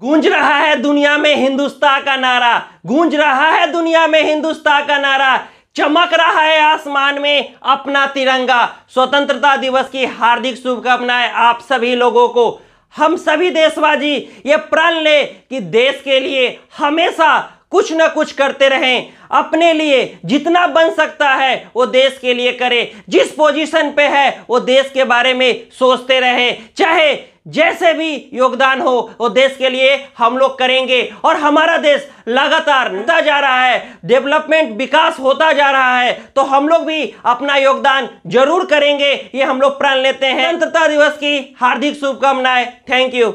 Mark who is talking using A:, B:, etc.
A: गूंज रहा है दुनिया में हिंदुस्तान का नारा गूंज रहा है दुनिया में हिंदुस्तान का नारा चमक रहा है आसमान में अपना तिरंगा स्वतंत्रता दिवस की हार्दिक शुभकामनाएं आप सभी लोगों को हम सभी देशवासी ये प्रण ले कि देश के लिए हमेशा कुछ ना कुछ करते रहें अपने लिए जितना बन सकता है वो देश के लिए करें जिस पोजीशन पे है वो देश के बारे में सोचते रहें चाहे जैसे भी योगदान हो वो देश के लिए हम लोग करेंगे और हमारा देश लगातार होता जा रहा है डेवलपमेंट विकास होता जा रहा है तो हम लोग भी अपना योगदान जरूर करेंगे ये हम लोग प्रण लेते हैं स्वतंत्रता दिवस की हार्दिक शुभकामनाएं थैंक यू